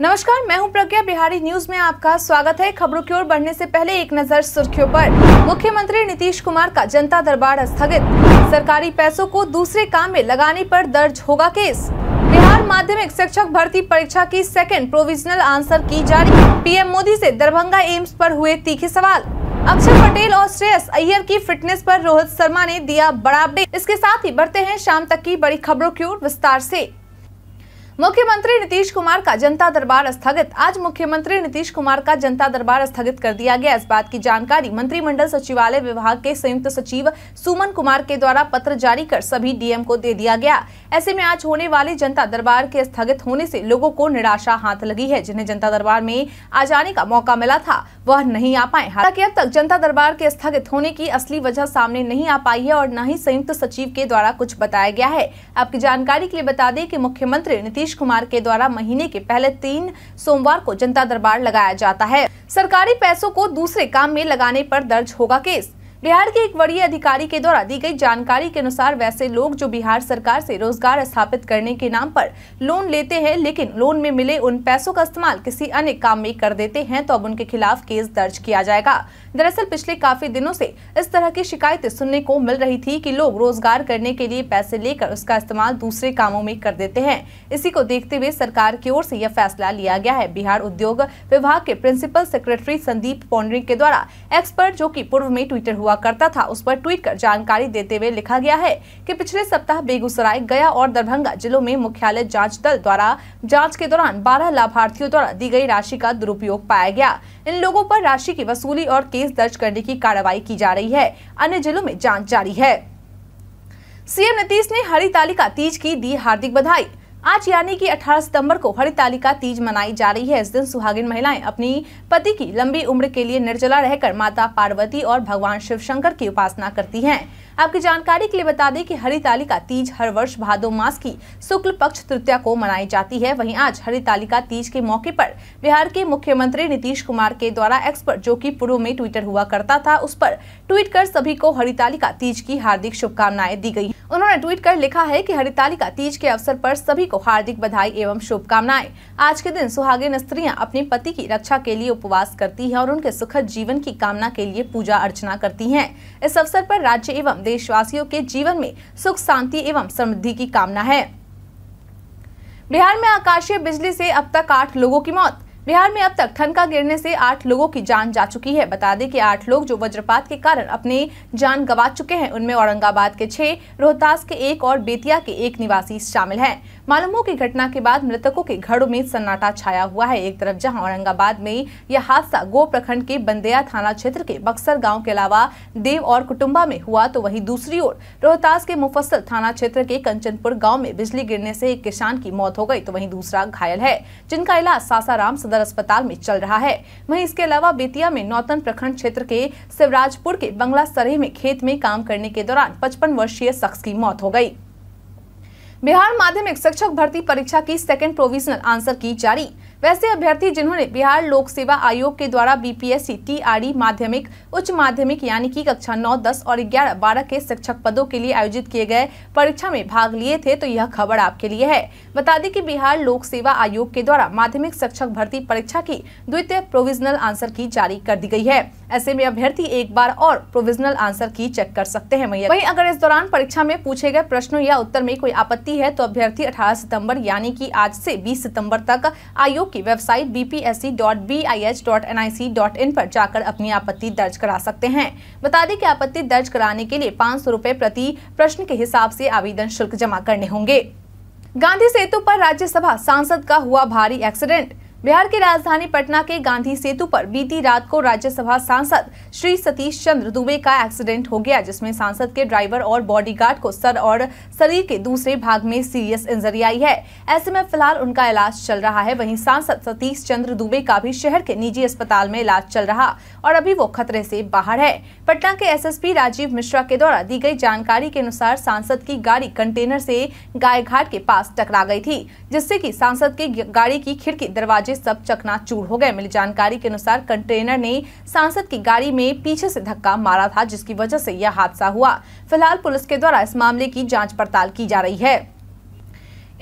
नमस्कार मैं हूं प्रज्ञा बिहारी न्यूज में आपका स्वागत है खबरों की ओर बढ़ने से पहले एक नजर सुर्खियों पर मुख्यमंत्री नीतीश कुमार का जनता दरबार स्थगित सरकारी पैसों को दूसरे काम में लगाने पर दर्ज होगा केस बिहार माध्यमिक शिक्षक भर्ती परीक्षा की सेकेंड प्रोविजनल आंसर की जारी पीएम मोदी ऐसी दरभंगा एम्स आरोप हुए तीखे सवाल अक्षर पटेल और श्रेयस अय्यर की फिटनेस पर रोहित शर्मा ने दिया बड़ा अपडेट इसके साथ ही बढ़ते हैं शाम तक की बड़ी खबरों की ओर विस्तार ऐसी मुख्यमंत्री नीतीश कुमार का जनता दरबार स्थगित आज मुख्यमंत्री नीतीश कुमार का जनता दरबार स्थगित कर दिया गया इस बात की जानकारी मंत्रिमंडल सचिवालय विभाग के संयुक्त सचिव सुमन कुमार के द्वारा पत्र जारी कर सभी डीएम को दे दिया गया ऐसे में आज होने वाले जनता दरबार के स्थगित होने से लोगों को निराशा हाथ लगी है जिन्हें जनता दरबार में आ जाने का मौका मिला था वह नहीं आ पाए हालांकि अब तक जनता दरबार के स्थगित होने की असली वजह सामने नहीं आ पाई है और न ही संयुक्त सचिव के द्वारा कुछ बताया गया है आपकी जानकारी के लिए बता दें की मुख्यमंत्री नीतीश नीतीश कुमार के द्वारा महीने के पहले तीन सोमवार को जनता दरबार लगाया जाता है सरकारी पैसों को दूसरे काम में लगाने पर दर्ज होगा केस बिहार के एक वरीय अधिकारी के द्वारा दी गई जानकारी के अनुसार वैसे लोग जो बिहार सरकार से रोजगार स्थापित करने के नाम पर लोन लेते हैं लेकिन लोन में मिले उन पैसों का इस्तेमाल किसी अन्य काम में कर देते हैं तो अब उनके खिलाफ केस दर्ज किया जाएगा दरअसल पिछले काफी दिनों से इस तरह की शिकायतें सुनने को मिल रही थी कि लोग रोजगार करने के लिए पैसे लेकर उसका इस्तेमाल दूसरे कामों में कर देते हैं इसी को देखते हुए सरकार की ओर से यह फैसला लिया गया है बिहार उद्योग विभाग के प्रिंसिपल सेक्रेटरी संदीप पौंडरी के द्वारा एक्सपर्ट जो की पूर्व में ट्विटर हुआ हुआ करता था उस पर ट्वीट कर जानकारी देते हुए लिखा गया है कि पिछले सप्ताह बेगूसराय गया और दरभंगा जिलों में मुख्यालय जांच दल द्वारा जांच के दौरान 12 लाभार्थियों द्वारा दी गई राशि का दुरुपयोग पाया गया इन लोगों पर राशि की वसूली और केस दर्ज करने की कार्रवाई की जा रही है अन्य जिलों में जाँच जारी है सीएम नीतीश ने हरी तालिका तीज की दी हार्दिक बधाई आज यानी कि 18 सितंबर को हरितालिका तीज मनाई जा रही है इस दिन सुहागिन महिलाएं अपनी पति की लंबी उम्र के लिए निर्जला रहकर माता पार्वती और भगवान शिव शंकर की उपासना करती हैं आपकी जानकारी के लिए बता दें कि हरितालिका तीज हर वर्ष भादो मास की शुक्ल पक्ष तृतीया को मनाई जाती है वहीं आज हरितालिका तीज के मौके पर बिहार के मुख्यमंत्री नीतीश कुमार के द्वारा एक्सपर्ट जो कि पूर्व में ट्विटर हुआ करता था उस पर ट्वीट कर सभी को हरितालिका तीज की हार्दिक शुभकामनाएं दी गयी उन्होंने ट्वीट कर लिखा है की हरितालिका तीज के अवसर आरोप सभी को हार्दिक बधाई एवं शुभकामनाएं आज के दिन सुहागिन स्त्रियां अपने पति की रक्षा के लिए उपवास करती हैं और उनके सुखद जीवन की कामना के लिए पूजा अर्चना करती हैं इस अवसर पर राज्य एवं देशवासियों के जीवन में सुख शांति एवं समृद्धि की कामना है बिहार में आकाशीय बिजली से अब तक आठ लोगों की मौत बिहार में अब तक ठनका गिरने से आठ लोगों की जान जा चुकी है बता दें कि आठ लोग जो वज्रपात के कारण अपने जान गंवा चुके हैं उनमें औरंगाबाद के छह रोहतास के एक और बेतिया के एक निवासी शामिल हैं मालूम हो की घटना के बाद मृतकों के घरों में सन्नाटा छाया हुआ है एक तरफ जहां औरंगाबाद में यह हादसा गो प्रखंड के बंदेया थाना क्षेत्र के बक्सर गांव के अलावा देव और कुटुम्बा में हुआ तो वहीं दूसरी ओर रोहतास के मुफस्सल थाना क्षेत्र के कंचनपुर गाँव में बिजली गिरने ऐसी एक किसान की मौत हो गयी तो वही दूसरा घायल है जिनका इलाज सासाराम सदर अस्पताल में चल रहा है वही इसके अलावा बेतिया में नौतन प्रखंड क्षेत्र के शिवराजपुर के बंगला सरे में खेत में काम करने के दौरान पचपन वर्षीय शख्स की मौत हो गई बिहार माध्यमिक शिक्षक भर्ती परीक्षा की सेकेंड प्रोविजनल आंसर की जारी वैसे अभ्यर्थी जिन्होंने बिहार लोक सेवा आयोग के द्वारा बीपीएससी टीआरडी e माध्यमिक उच्च माध्यमिक यानी कि कक्षा 9, 10 और 11, 12 के शिक्षक पदों के लिए आयोजित किए गए परीक्षा में भाग लिए थे तो यह खबर आपके लिए है बता दें कि बिहार लोक सेवा आयोग के द्वारा माध्यमिक शिक्षक भर्ती परीक्षा की द्वितीय प्रोविजनल आंसर की जारी कर दी गयी है ऐसे में अभ्यर्थी एक बार और प्रोविजनल आंसर की चेक कर सकते हैं वही अगर इस दौरान परीक्षा में पूछे गए प्रश्नों या उत्तर में कोई आपत्ति है तो अभ्यर्थी अठारह सितम्बर यानी की आज से बीस सितम्बर तक आयोग आयोग की वेबसाइट bpsc.bih.nic.in पर जाकर अपनी आपत्ति दर्ज करा सकते हैं बता दें कि आपत्ति दर्ज कराने के लिए पाँच सौ प्रति प्रश्न के हिसाब से आवेदन शुल्क जमा करने होंगे गांधी सेतु पर राज्यसभा सांसद का हुआ भारी एक्सीडेंट बिहार की राजधानी पटना के गांधी सेतु पर बीती रात को राज्यसभा सांसद श्री सतीश चंद्र दुबे का एक्सीडेंट हो गया जिसमें सांसद के ड्राइवर और बॉडीगार्ड को सर और शरीर के दूसरे भाग में सीरियस इंजरी आई है ऐसे में फिलहाल उनका इलाज चल रहा है वहीं सांसद सतीश चंद्र दुबे का भी शहर के निजी अस्पताल में इलाज चल रहा और अभी वो खतरे से बाहर है पटना के एस राजीव मिश्रा के द्वारा दी गई जानकारी के अनुसार सांसद की गाड़ी कंटेनर से गाय के पास टकरा गयी थी जिससे की सांसद की गाड़ी की खिड़की दरवाजे सब चकनाचूर हो गए मिली जानकारी के अनुसार कंटेनर ने सांसद की गाड़ी में पीछे से धक्का मारा था जिसकी वजह से यह हादसा हुआ फिलहाल पुलिस के द्वारा इस मामले की जाँच पड़ताल की जा रही है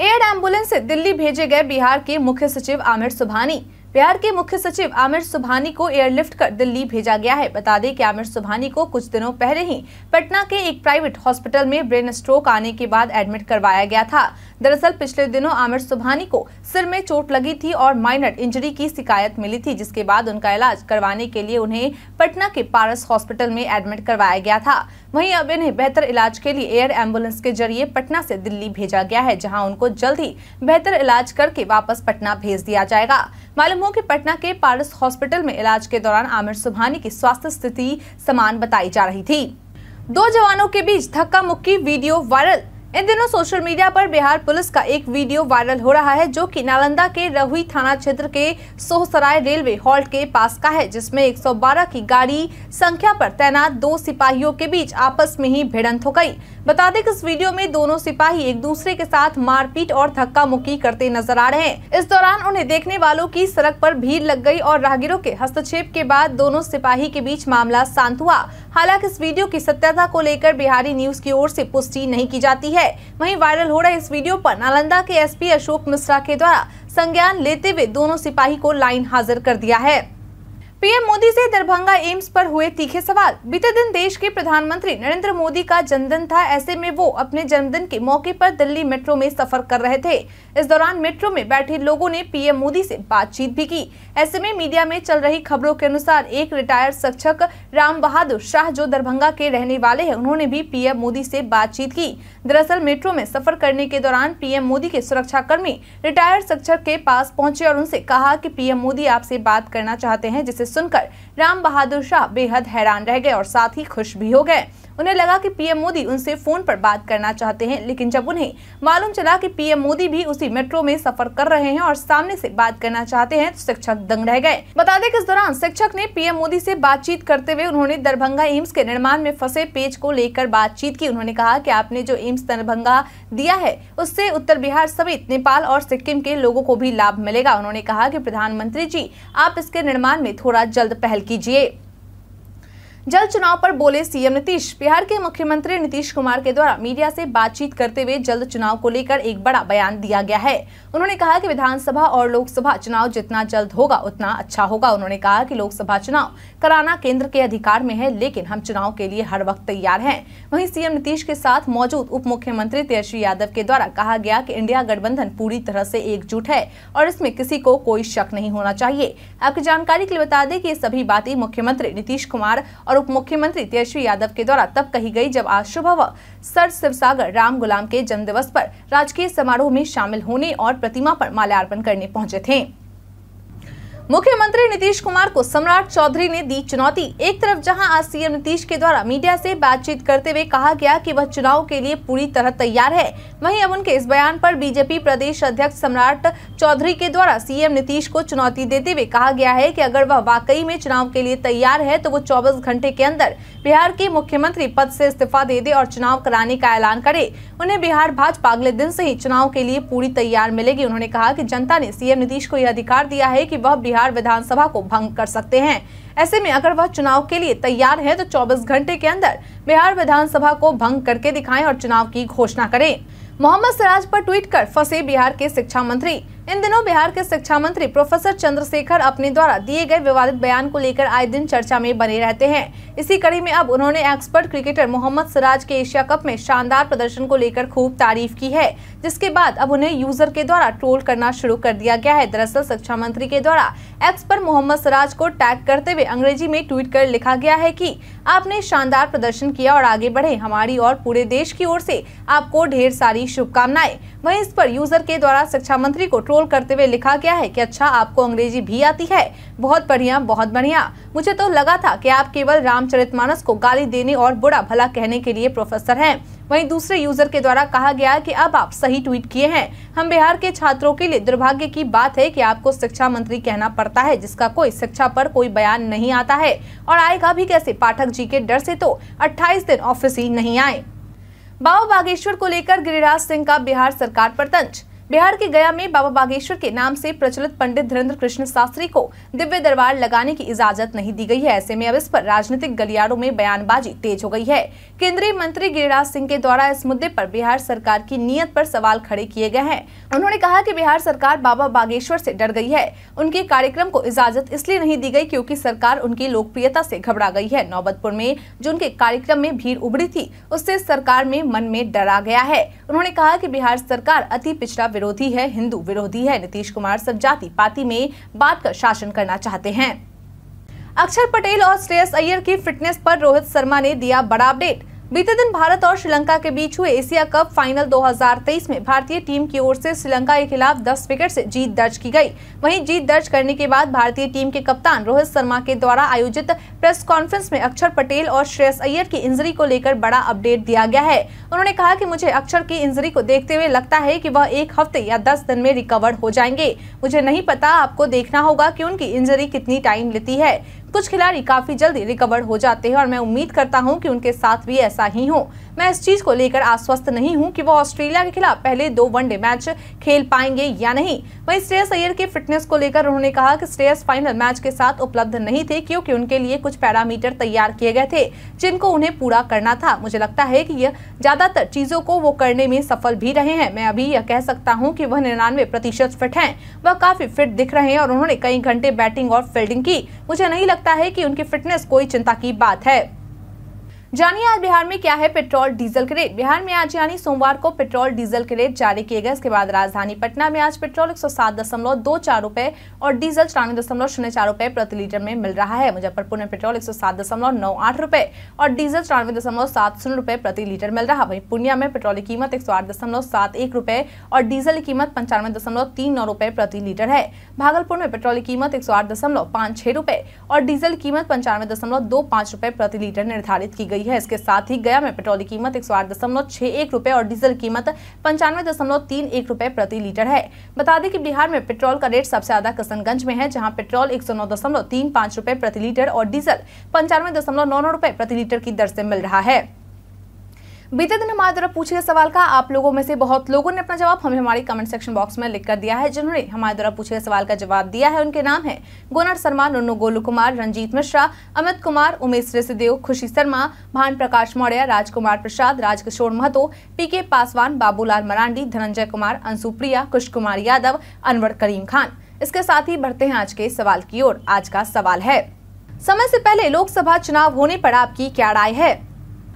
एयर एम्बुलेंस से दिल्ली भेजे गए बिहार के मुख्य सचिव आमिर सुबहानी बिहार के मुख्य सचिव आमिर सुबहानी को एयरलिफ्ट कर दिल्ली भेजा गया है बता दें कि आमिर सुबहानी को कुछ दिनों पहले ही पटना के एक प्राइवेट हॉस्पिटल में ब्रेन स्ट्रोक आने के बाद एडमिट करवाया गया था दरअसल पिछले दिनों आमिर सुबहानी को सिर में चोट लगी थी और माइनर इंजरी की शिकायत मिली थी जिसके बाद उनका इलाज करवाने के लिए उन्हें पटना के पारस हॉस्पिटल में एडमिट करवाया गया था वहीं अब इन्हें बेहतर इलाज के लिए एयर एम्बुलेंस के जरिए पटना से दिल्ली भेजा गया है जहां उनको जल्द ही बेहतर इलाज करके वापस पटना भेज दिया जाएगा मालूम मालूम हो कि पटना के पारस हॉस्पिटल में इलाज के दौरान आमिर सुबहानी की स्वास्थ्य स्थिति समान बताई जा रही थी दो जवानों के बीच धक्का मुक्की वीडियो वायरल इन दिनों सोशल मीडिया पर बिहार पुलिस का एक वीडियो वायरल हो रहा है जो कि नालंदा के रहुई थाना क्षेत्र के सोहसराय रेलवे हॉल्ट के पास का है जिसमें 112 की गाड़ी संख्या पर तैनात दो सिपाहियों के बीच आपस में ही भिड़ंत हो गई बता दें कि इस वीडियो में दोनों सिपाही एक दूसरे के साथ मारपीट और धक्का मुक्की करते नजर आ रहे हैं इस दौरान उन्हें देखने वालों की सड़क आरोप भीड़ लग गई और राहगीरों के हस्तक्षेप के बाद दोनों सिपाही के बीच मामला शांत हुआ हालांकि इस वीडियो की सत्यता को लेकर बिहारी न्यूज की ओर ऐसी पुष्टि नहीं की जाती है है वहीं वायरल हो रहे इस वीडियो पर नालंदा के एसपी अशोक मिश्रा के द्वारा संज्ञान लेते हुए दोनों सिपाही को लाइन हाजिर कर दिया है पीएम मोदी से दरभंगा एम्स पर हुए तीखे सवाल बीते दिन देश के प्रधानमंत्री नरेंद्र मोदी का जन्मदिन था ऐसे में वो अपने जन्मदिन के मौके पर दिल्ली मेट्रो में सफर कर रहे थे इस दौरान मेट्रो में बैठे लोगों ने पीएम मोदी से बातचीत भी की ऐसे में मीडिया में चल रही खबरों के अनुसार एक रिटायर्ड शिक्षक राम बहादुर शाह जो दरभंगा के रहने वाले है उन्होंने भी पीएम मोदी से बातचीत की दरअसल मेट्रो में सफर करने के दौरान पीएम मोदी के सुरक्षा कर्मी रिटायर्ड शिक्षक के पास पहुंचे और उनसे कहा की पीएम मोदी आपसे बात करना चाहते हैं जिसे सुनकर राम बहादुर शाह बेहद हैरान रह गए और साथ ही खुश भी हो गए उन्हें लगा कि पीएम मोदी उनसे फोन पर बात करना चाहते हैं लेकिन जब उन्हें मालूम चला कि पीएम मोदी भी उसी मेट्रो में सफर कर रहे हैं और सामने से बात करना चाहते हैं तो शिक्षक दंग रह गए बता दें कि इस दौरान शिक्षक ने पीएम मोदी से बातचीत करते हुए उन्होंने दरभंगा एम्स के निर्माण में फंसे पेज को लेकर बातचीत की उन्होंने कहा की आपने जो एम्स दरभंगा दिया है उससे उत्तर बिहार समेत नेपाल और सिक्किम के लोगों को भी लाभ मिलेगा उन्होंने कहा की प्रधानमंत्री जी आप इसके निर्माण में थोड़ा जल्द पहल कीजिए जल चुनाव पर बोले सीएम नीतीश बिहार के मुख्यमंत्री नीतीश कुमार के द्वारा मीडिया से बातचीत करते हुए जल्द चुनाव को लेकर एक बड़ा बयान दिया गया है उन्होंने कहा कि विधानसभा और लोकसभा चुनाव जितना जल्द होगा उतना अच्छा होगा उन्होंने कहा कि लोकसभा चुनाव कराना केंद्र के अधिकार में है लेकिन हम चुनाव के लिए हर वक्त तैयार है वही सीएम नीतीश के साथ मौजूद उप मुख्यमंत्री तेजस्वी यादव के द्वारा कहा गया की इंडिया गठबंधन पूरी तरह ऐसी एकजुट है और इसमें किसी को कोई शक नहीं होना चाहिए आपकी जानकारी के लिए बता दें की सभी बातें मुख्यमंत्री नीतीश कुमार और उप मुख्यमंत्री तेजस्वी यादव के द्वारा तब कही गई जब आज शुभ व सर शिवसागर राम गुलाम के दिवस पर राजकीय समारोह में शामिल होने और प्रतिमा पर माल्यार्पण करने पहुंचे थे मुख्यमंत्री नीतीश कुमार को सम्राट चौधरी ने दी चुनौती एक तरफ जहां आज सीएम नीतीश के द्वारा मीडिया से बातचीत करते हुए कहा गया कि वह चुनाव के लिए पूरी तरह तैयार है वहीं अब उनके इस बयान पर बीजेपी प्रदेश अध्यक्ष सम्राट चौधरी के द्वारा सीएम नीतीश को चुनौती देते हुए कहा गया है की अगर वह वाकई में चुनाव के लिए तैयार है तो वो चौबीस घंटे के अंदर बिहार के मुख्यमंत्री पद से इस्तीफा दे दे और चुनाव कराने का ऐलान करे उन्हें बिहार भाजपा अगले दिन से ही चुनाव के लिए पूरी तैयार मिलेगी उन्होंने कहा की जनता ने सीएम नीतीश को यह अधिकार दिया है की वह बिहार बिहार विधानसभा को भंग कर सकते हैं ऐसे में अगर वह चुनाव के लिए तैयार है तो 24 घंटे के अंदर बिहार विधानसभा को भंग करके दिखाएं और चुनाव की घोषणा करें मोहम्मद सराज पर ट्वीट कर फंसे बिहार के शिक्षा मंत्री इन दिनों बिहार के शिक्षा मंत्री प्रोफेसर चंद्रशेखर अपने द्वारा दिए गए विवादित बयान को लेकर आए दिन चर्चा में बने रहते हैं इसी कड़ी में अब उन्होंने एक्सपर्ट क्रिकेटर मोहम्मद सिराज के एशिया कप में शानदार प्रदर्शन को लेकर खूब तारीफ की है जिसके बाद अब उन्हें यूजर के द्वारा ट्रोल करना शुरू कर दिया गया है दरअसल शिक्षा मंत्री के द्वारा एक्सपर्ट मोहम्मद सिराज को टैग करते हुए अंग्रेजी में ट्वीट कर लिखा गया है की आपने शानदार प्रदर्शन किया और आगे बढ़े हमारी और पूरे देश की ओर ऐसी आपको ढेर सारी शुभकामनाएं वहीं इस पर यूजर के द्वारा शिक्षा मंत्री को ट्रोल करते हुए लिखा गया है कि अच्छा आपको अंग्रेजी भी आती है बहुत बढ़िया बहुत बढ़िया मुझे तो लगा था कि आप केवल रामचरितमानस को गाली देने और बुरा भला कहने के लिए प्रोफेसर हैं वहीं दूसरे यूजर के द्वारा कहा गया कि अब आप सही ट्वीट किए हैं हम बिहार के छात्रों के लिए दुर्भाग्य की बात है कि आपको शिक्षा मंत्री कहना पड़ता है जिसका कोई शिक्षा पर कोई बयान नहीं आता है और आएगा भी कैसे पाठक जी के डर से तो 28 दिन ऑफिस ही नहीं आए बाबा बागेश्वर को लेकर गिरिराज सिंह का बिहार सरकार पर तंज बिहार के गया में बाबा बागेश्वर के नाम से प्रचलित पंडित धीरेन्द्र कृष्ण शास्त्री को दिव्य दरबार लगाने की इजाजत नहीं दी गई है ऐसे में अब इस पर राजनीतिक गलियारों में बयानबाजी तेज हो गई है केंद्रीय मंत्री गिरिराज सिंह के द्वारा इस मुद्दे पर बिहार सरकार की नियत पर सवाल खड़े किए गए हैं उन्होंने कहा की बिहार सरकार बाबा बागेश्वर ऐसी डर गयी है उनके कार्यक्रम को इजाजत इसलिए नहीं दी गयी क्यूँकी सरकार उनकी लोकप्रियता ऐसी घबरा गयी है नौबतपुर में जो उनके कार्यक्रम में भीड़ उभरी थी उससे सरकार में मन में डरा गया है उन्होंने कहा की बिहार सरकार अति पिछड़ा विरोधी है हिंदू विरोधी है नीतीश कुमार सब जाति पाती में बात कर शासन करना चाहते हैं अक्षर पटेल और श्रेयस अय्यर की फिटनेस पर रोहित शर्मा ने दिया बड़ा अपडेट बीते दिन भारत और श्रीलंका के बीच हुए एशिया कप फाइनल 2023 में भारतीय टीम की ओर से श्रीलंका के खिलाफ 10 विकेट से जीत दर्ज की गई वहीं जीत दर्ज करने के बाद भारतीय टीम के कप्तान रोहित शर्मा के द्वारा आयोजित प्रेस कॉन्फ्रेंस में अक्षर पटेल और श्रेयस अय्यर की इंजरी को लेकर बड़ा अपडेट दिया गया है उन्होंने कहा की मुझे अक्षर की इंजरी को देखते हुए लगता है की वह एक हफ्ते या दस दिन में रिकवर हो जाएंगे मुझे नहीं पता आपको देखना होगा की उनकी इंजरी कितनी टाइम लेती है कुछ खिलाड़ी काफी जल्दी रिकवर हो जाते हैं और मैं उम्मीद करता हूं कि उनके साथ भी ऐसा ही हो मैं इस चीज को लेकर आश्वस्त नहीं हूं कि वो ऑस्ट्रेलिया के खिलाफ पहले दो वनडे मैच खेल पाएंगे या नहीं वहीं श्रेयस अयर के फिटनेस को लेकर उन्होंने कहा कि श्रेयस फाइनल मैच के साथ उपलब्ध नहीं थे क्योंकि उनके लिए कुछ पैरामीटर तैयार किए गए थे जिनको उन्हें पूरा करना था मुझे लगता है की ज्यादातर चीजों को वो करने में सफल भी रहे हैं मैं अभी यह कह सकता हूँ की वह निन्यानवे प्रतिशत फिट है वह काफी फिट दिख रहे हैं और उन्होंने कई घंटे बैटिंग और फील्डिंग की मुझे नहीं लगता लगता है कि उनकी फिटनेस कोई चिंता की बात है जानिए आज बिहार में क्या है पेट्रोल डीजल के रेट बिहार में आज यानी सोमवार को पेट्रोल डीजल के रेट जारी किए गए इसके बाद राजधानी पटना में आज पेट्रोल एक सौ सात दशमलव दो चार और डीजल चौरानवे दशमलव शून्य चार रूपए प्रति लीटर में मिल रहा है मुजफ्फरपुर में पेट्रोल एक सौ सात दशमलव नौ आठ और डीजल चौरानवे दशमलव सात शून्य प्रति लीटर मिल रहा वहीं पूर्णिया में पेट्रोल की कीमत एक सौ आठ दशमलव सात एक और डीजल की कीमत पंचानवे दशमलव तीन नौ प्रति लीटर है भागलपुर में पेट्रोल की कीमत एक सौ आठ दशमलव और डीजल की कीमत पंचानवे दशमलव दो प्रति लीटर निर्धारित की गई रही है इसके साथ ही गया में पेट्रोल की कीमत एक सौ आठ दशमलव छह एक और डीजल कीमत पंचानवे दशमलव तीन एक रूपए प्रति लीटर है बता दें कि बिहार में पेट्रोल का रेट सबसे ज्यादा किशनगंज में है जहां पेट्रोल एक सौ नौ दशमलव तीन पाँच रूपए प्रति लीटर और डीजल पंचानवे दशमलव नौ नौ रूपए प्रति लीटर की दर से मिल रहा है बीते दिन हमारे द्वारा पूछे गए सवाल का आप लोगों में से बहुत लोगों ने अपना जवाब हमें हमारे कमेंट सेक्शन बॉक्स में लिख कर दिया है जिन्होंने हमारे द्वारा पूछे गए सवाल का जवाब दिया है उनके नाम है गोनर शर्मा नुनू गोलू कुमार रंजीत मिश्रा अमित कुमार उमेश रिसदेव खुशी शर्मा भान प्रकाश मौर्य राजकुमार प्रसाद राजकिशोर महतो पी के पासवान बाबूलाल मरांडी धनंजय कुमार अंशुप्रिया कुश कुमार यादव अनवर करीम खान इसके साथ ही बढ़ते हैं आज के सवाल की ओर आज का सवाल है समय से पहले लोकसभा चुनाव होने पर आपकी क्या राय है